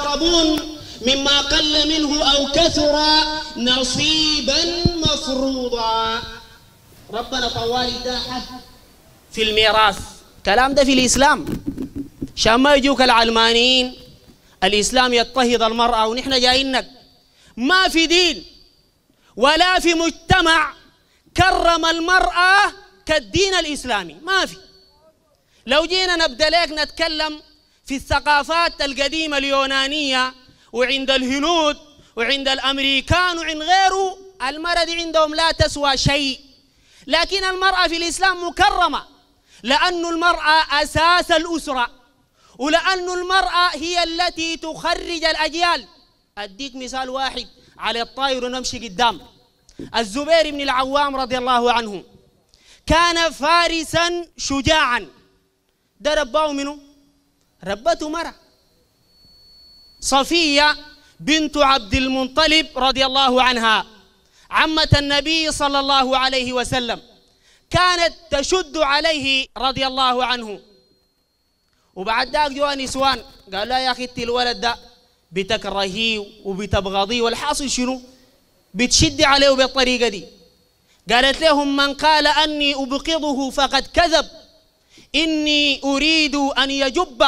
الأقربون مما قل منه أو كثر نصيبا مفروضا ربنا طوال داحة في الميراث كلام ده في الإسلام شان ما يجوك العلمانيين الإسلام يضطهد المرأة ونحن جايينك ما في دين ولا في مجتمع كرم المرأة كالدين الإسلامي ما في لو جينا نبدأ لك نتكلم في الثقافات القديمة اليونانية وعند الهنود وعند الأمريكان وعند غيره المرأة دي عندهم لا تسوى شيء لكن المرأة في الإسلام مكرمة لأن المرأة أساس الأسرة ولأن المرأة هي التي تخرج الأجيال أديك مثال واحد على الطائر ونمشي قدام الزبير بن العوام رضي الله عنه كان فارسا شجاعا ده منه ربته مرة صفية بنت عبد المطلب رضي الله عنها عمة النبي صلى الله عليه وسلم كانت تشد عليه رضي الله عنه وبعد ذاك جوا نسوان قال لا يا اخي الولد ده بتكرهيه وبتبغضيه والحاصل شنو بتشد عليه بالطريقة دي قالت لهم من قال أني أبغضه فقد كذب إني أريد أن يجب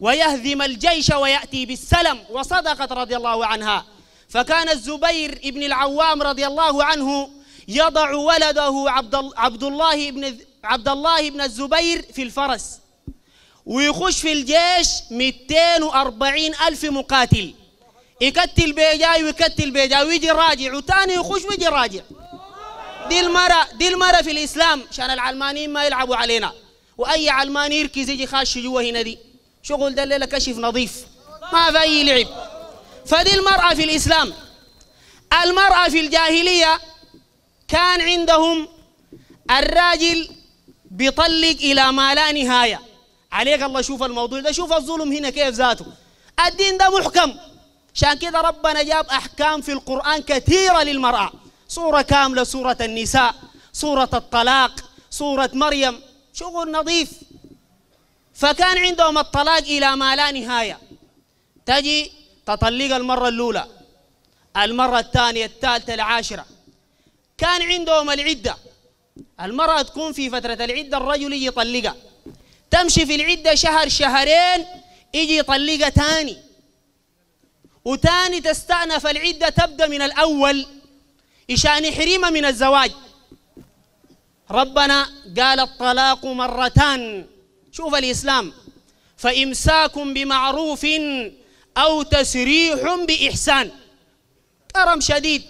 ويهزم الجيش ويأتي بالسلم وصدقت رضي الله عنها فكان الزبير بن العوام رضي الله عنه يضع ولده عبد الله بن عبد الله بن الزبير في الفرس ويخش في الجيش 240 ألف مقاتل يكتل بيجاي ويكتل بيجاي ويجي راجع وتاني يخش ويجي راجع دي المرة دي المرة في الإسلام عشان العلمانيين ما يلعبوا علينا واي علماني يركز يجي خاش جوا هنا دي شغل ده الليله كشف نظيف ما في اي لعب فدي المراه في الاسلام المراه في الجاهليه كان عندهم الراجل بيطلق الى ما لا نهايه عليك الله شوف الموضوع ده شوف الظلم هنا كيف ذاته الدين ده محكم عشان كده ربنا جاب احكام في القران كثيره للمراه سوره كامله سوره النساء سوره الطلاق سوره مريم شغل نظيف فكان عندهم الطلاق إلى ما لا نهاية تجي تطلق المرة الأولى المرة الثانية الثالثة العاشرة كان عندهم العدة المرأة تكون في فترة العدة الرجل يجي يطلقها تمشي في العدة شهر شهرين يجي يطلقها ثاني وتاني تستأنف العدة تبدأ من الأول عشان يحرمها من الزواج ربنا قال الطلاق مرتان شوف الإسلام فإمساك بمعروف أو تسريح بإحسان كرم شديد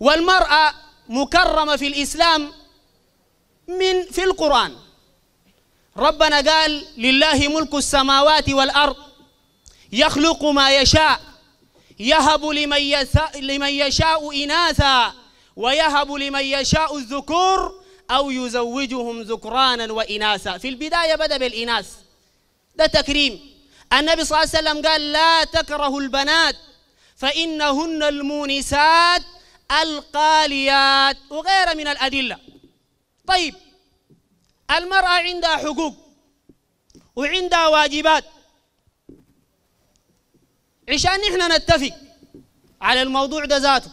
والمرأة مكرمة في الإسلام من في القرآن ربنا قال لله ملك السماوات والأرض يخلق ما يشاء يهب لمن يشاء إناثا ويهب لمن يشاء الذكور أو يزوجهم ذكرانا وإناثا في البداية بدأ بالإناث ده تكريم النبي صلى الله عليه وسلم قال لا تكرهوا البنات فإنهن المونسات القاليات وغيرها من الأدلة طيب المرأة عندها حقوق وعندها واجبات عشان نحن نتفق على الموضوع ده ذاته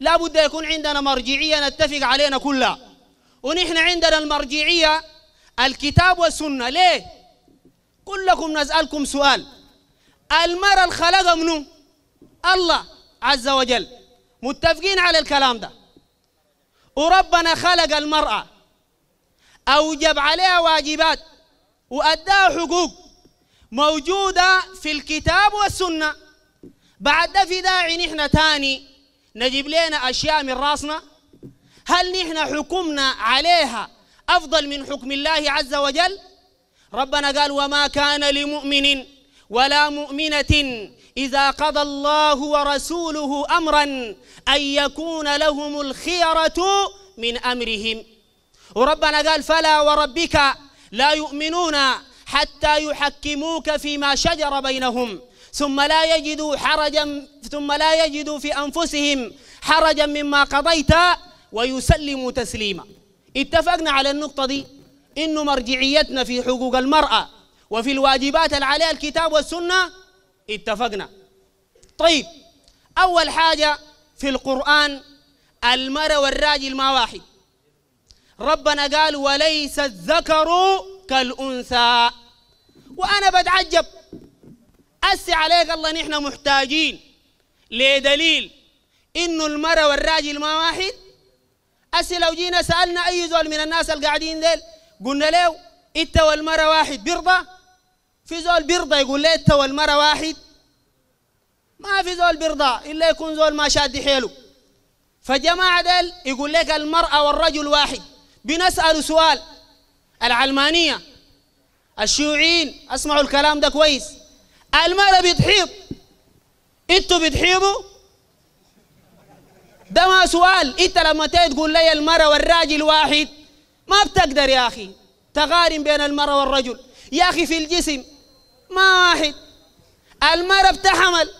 لابد يكون عندنا مرجعية نتفق علينا كلها ونحن عندنا المرجعية الكتاب والسنة ليه؟ كلكم نسألكم سؤال المرأة الخلق منه الله عز وجل متفقين على الكلام ده وربنا خلق المرأة أوجب عليها واجبات وأداها حقوق موجودة في الكتاب والسنة بعد ده في داعي نحن تاني نجيب لنا أشياء من راسنا هل نحن حكمنا عليها أفضل من حكم الله عز وجل ربنا قال وما كان لمؤمن ولا مؤمنة إذا قضى الله ورسوله أمرا أن يكون لهم الخيرة من أمرهم وربنا قال فلا وربك لا يؤمنون حتى يحكموك فيما شجر بينهم ثم لا يجدوا حرجا ثم لا يجدوا في أنفسهم حرجا مما قضيت ويسلم تسليما اتفقنا على النقطة دي إنه مرجعيتنا في حقوق المرأة وفي الواجبات العالية الكتاب والسنة اتفقنا طيب أول حاجة في القرآن المرأة والراجل ما واحد ربنا قال وليس الذكر كالأنثى وأنا بتعجب أسي عليك الله نحن محتاجين لدليل إنه المرأة والراجل ما واحد أسي لو جينا سألنا أي زول من الناس القاعدين ديل قلنا له أنت والمرة واحد بيرضى في زول بيرضى يقول لي أنت والمرة واحد ما في زول بيرضى إلا يكون زول ما شاد حيله فجماعة ديل يقول لك المرأة والرجل واحد بنسأل سؤال العلمانية الشيوعيين اسمعوا الكلام ده كويس المرأة بتحيض انتوا بتحيضوا ده ما سؤال انت لما تقول لي المرأة والراجل واحد ما بتقدر يا اخي تقارن بين المرأة والرجل يا اخي في الجسم ما واحد المرأة بتحمل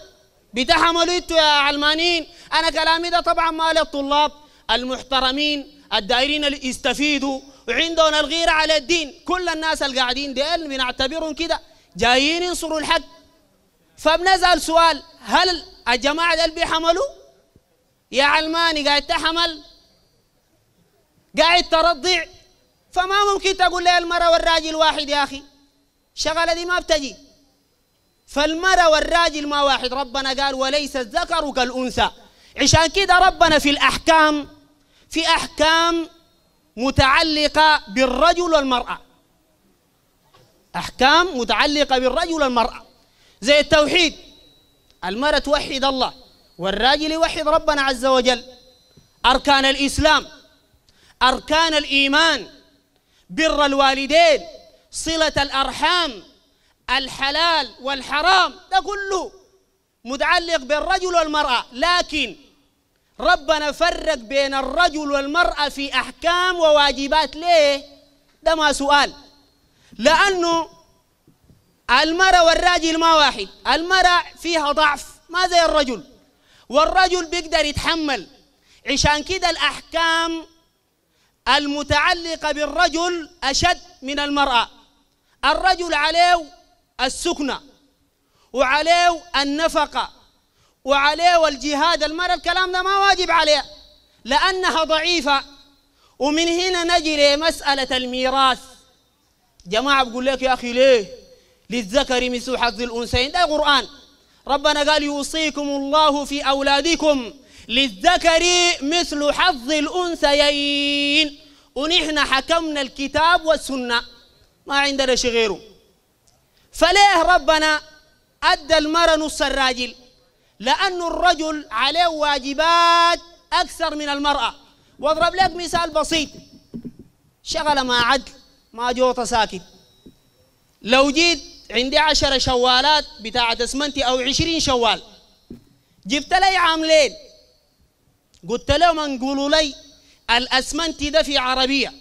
بتحملوا انتوا يا علمانيين انا كلامي ده طبعا ما للطلاب المحترمين الدائرين اللي يستفيدوا وعندهم الغيرة على الدين كل الناس اللي قاعدين ديل بنعتبرهم كده جايين ينصروا الحق فبنسأل سؤال هل الجماعة اللي بيحملوا يا علماني قاعد تحمل قاعد ترضع فما ممكن تقول لي المرأة والراجل واحد يا أخي شغلة دي ما بتجي فالمرأة والراجل ما واحد ربنا قال وليس الذكر كالأنثى عشان كده ربنا في الأحكام في أحكام متعلقة بالرجل والمرأة أحكام متعلقة بالرجل والمرأة زي التوحيد المرأة توحد الله والراجل يوحد ربنا عز وجل أركان الإسلام أركان الإيمان بر الوالدين صلة الأرحام الحلال والحرام ده كله متعلق بالرجل والمرأة لكن ربنا فرق بين الرجل والمرأة في أحكام وواجبات ليه؟ ده ما سؤال لأنه المرأة والراجل ما واحد المرأة فيها ضعف ما زي الرجل والرجل بيقدر يتحمل عشان كده الأحكام المتعلقة بالرجل أشد من المرأة الرجل عليه السكنة وعليه النفقة وعليه الجهاد المرأة الكلام ده ما واجب عليها لأنها ضعيفة ومن هنا نجي لمسألة الميراث جماعة بقول لك يا أخي ليه للذكر مثل حظ الأنثيين ده قرآن ربنا قال يوصيكم الله في أولادكم للذكر مثل حظ الأنثيين ونحن حكمنا الكتاب والسنة ما عندنا شيء غيره فليه ربنا أدى المرأة نص الراجل لأن الرجل عليه واجبات أكثر من المرأة واضرب لك مثال بسيط شغلة ما عدل ما جوطة ساكت لو جيت عندي عشرة شوالات بتاعة اسمنتي أو عشرين شوال جبت لي عاملين قلت لهم انقولوا لي الاسمنتي ده في عربية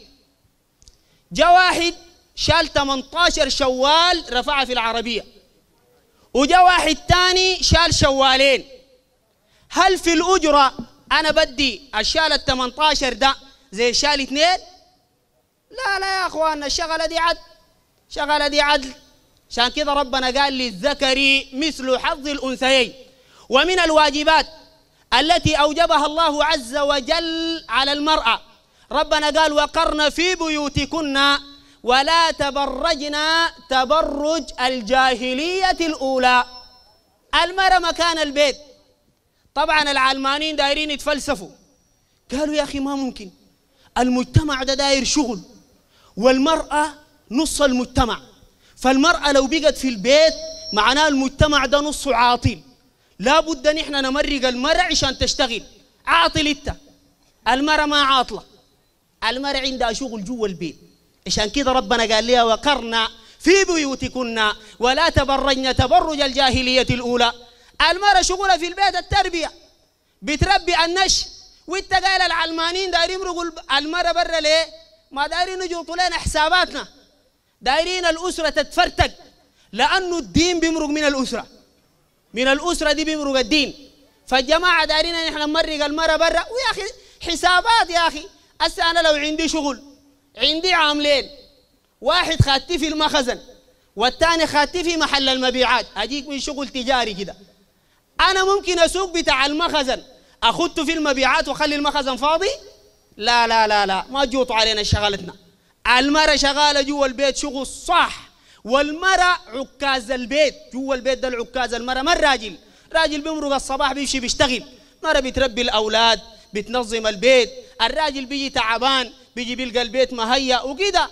جا واحد شال 18 شوال رفعها في العربية وجا واحد تاني شال شوالين هل في الأجرة أنا بدي الشال ال 18 ده زي شال اثنين؟ لا لا يا اخوان الشغلة دي عدل الشغلة دي عدل عشان كده ربنا قال للذكر مثل حظ الأنثيين ومن الواجبات التي أوجبها الله عز وجل على المرأة ربنا قال وقرن في بيوتكن ولا تبرجنا تبرج الجاهلية الأولى المرأة مكان البيت طبعا العلمانيين دايرين يتفلسفوا قالوا يا أخي ما ممكن المجتمع ده دا داير شغل والمرأة نص المجتمع فالمرأة لو بقت في البيت معناه المجتمع ده نصه عاطل لابد نحن نمرق المرأة عشان تشتغل عاطل انت المرأة ما عاطلة المرأة عندها شغل جوا البيت عشان كده ربنا قال لها وقرنا في بيوتكن ولا تبرجن تبرج الجاهلية الأولى المرأة شغلها في البيت التربية بتربي النش وانت قال العلمانيين دايرين يمرقوا المرأة برا ليه؟ ما دايرين يجوا لنا حساباتنا دايرين الأسرة تتفرتك لأنه الدين بيمرق من الأسرة من الأسرة دي بيمرق الدين فالجماعة دايرين نحن إحنا نمرق المرة برا ويا أخي حسابات يا أخي هسه أنا لو عندي شغل عندي عاملين واحد خاتي في المخزن والثاني خاتي في محل المبيعات أجيك من شغل تجاري كده أنا ممكن أسوق بتاع المخزن أخدته في المبيعات وأخلي المخزن فاضي لا لا لا لا ما تجوطوا علينا شغلتنا المرأة شغالة جوا البيت شغل صح والمرأة عكاز البيت جوا البيت ده العكاز المرأة ما الراجل راجل بيمرق الصباح بيمشي بيشتغل مرأة بتربي الأولاد بتنظم البيت الراجل بيجي تعبان بيجي بيلقى البيت مهيأ وكده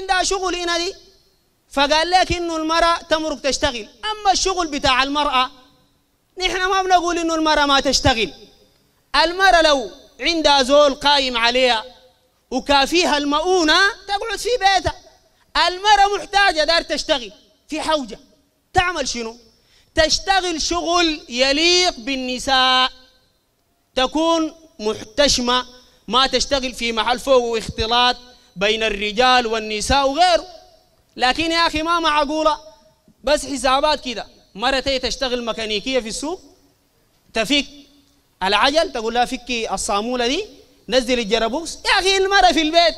عندها شغل هنا دي فقال لك انه المرأة تمرق تشتغل اما الشغل بتاع المرأة نحن ما بنقول انه المرأة ما تشتغل المرأة لو عندها زول قايم عليها وكافيها المؤونة تقعد في بيتها المرأة محتاجة دار تشتغل في حوجة تعمل شنو؟ تشتغل شغل يليق بالنساء تكون محتشمة ما تشتغل في محل فوق واختلاط بين الرجال والنساء وغيره لكن يا أخي ما معقولة بس حسابات كده مرتي تشتغل ميكانيكية في السوق تفك العجل تقول لها فكي الصامولة دي نزل الجرابوكس يا اخي المرة في البيت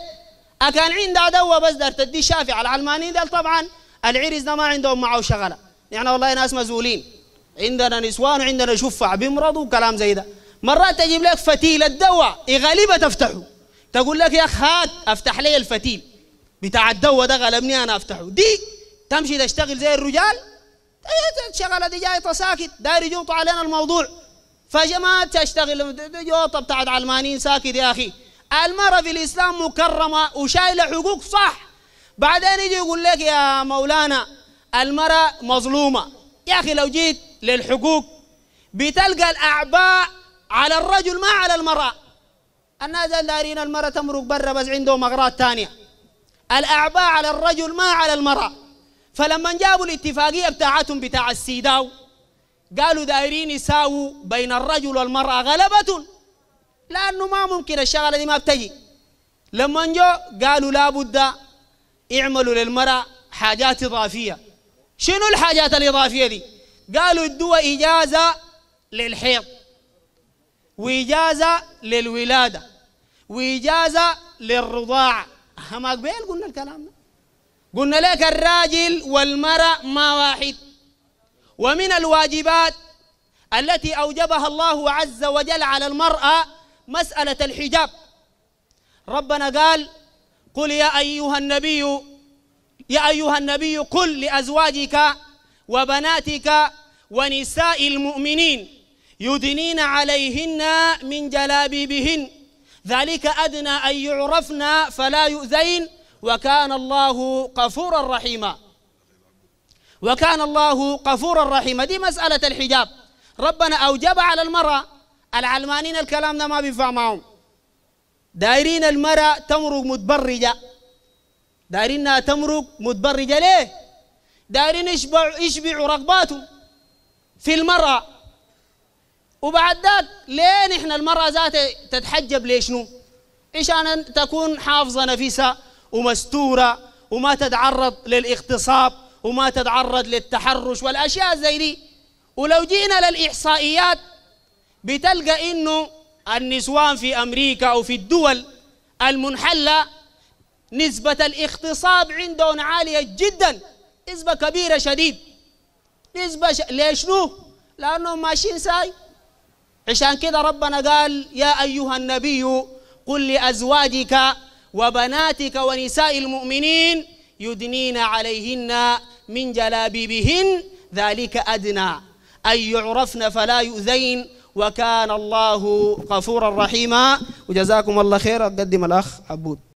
اكان عندها دواء بس دار تدي شافع العلمانيين دول طبعا العرس ده ما عندهم معه شغله يعني والله ناس مزولين عندنا نسوان وعندنا شفع بيمرضوا وكلام زي ده مرات تجيب لك فتيل الدواء إيه غالبا تفتحه تقول لك يا اخ هات افتح لي الفتيل بتاع الدواء ده غلبني انا افتحه دي تمشي تشتغل زي الرجال إيه، شغله دي جاي تساكت داير يجوط علينا الموضوع فجماعة تشتغل جو طب بتاعت علمانيين ساكت يا أخي المرأة في الإسلام مكرمة وشايلة حقوق صح بعدين يجي يقول لك يا مولانا المرأة مظلومة يا أخي لو جيت للحقوق بتلقى الأعباء على الرجل ما على المرأة الناس دارين المرأة تمرق برا بس عندهم أغراض تانية الأعباء على الرجل ما على المرأة فلما جابوا الاتفاقية بتاعتهم بتاع السيداو قالوا دايرين يساووا بين الرجل والمرأة غلبة لأنه ما ممكن الشغلة دي ما بتجي لما جو قالوا لابد اعملوا للمرأة حاجات إضافية شنو الحاجات الإضافية دي قالوا ادوا إجازة للحيض وإجازة للولادة وإجازة للرضاعة ما قبل قلنا الكلام ده قلنا لك الراجل والمرأة ما واحد ومن الواجبات التي أوجبها الله عز وجل على المرأة مسألة الحجاب ربنا قال قل يا أيها النبي يا أيها النبي قل لأزواجك وبناتك ونساء المؤمنين يدنين عليهن من جلابيبهن ذلك أدنى أن يعرفن فلا يؤذين وكان الله غفورا رحيما وكان الله غفورا رحيما دي مسألة الحجاب ربنا أوجب على المرأة العلمانين الكلام ده ما بينفع معهم دايرين المرأة تمرق متبرجة دايرينها تمرق متبرجة ليه؟ دايرين يشبعوا يشبعوا رغباتهم في المرأة وبعد ذاك ليه نحن المرأة ذاتها تتحجب ليش شنو؟ عشان تكون حافظة نفسها ومستورة وما تتعرض للاغتصاب وما تتعرض للتحرش والأشياء زي دي ولو جينا للإحصائيات بتلقى إنه النسوان في أمريكا أو في الدول المنحلة نسبة الاغتصاب عندهم عالية جدا نسبة كبيرة شديد نسبة ش... ليش نو؟ لأنهم ماشيين ساي عشان كده ربنا قال يا أيها النبي قل لأزواجك وبناتك ونساء المؤمنين يدنين عليهن من جلابيبهن ذلك أدنى أن يعرفن فلا يؤذين وكان الله غفورا رحيما وجزاكم الله خيرا قدم الأخ عبود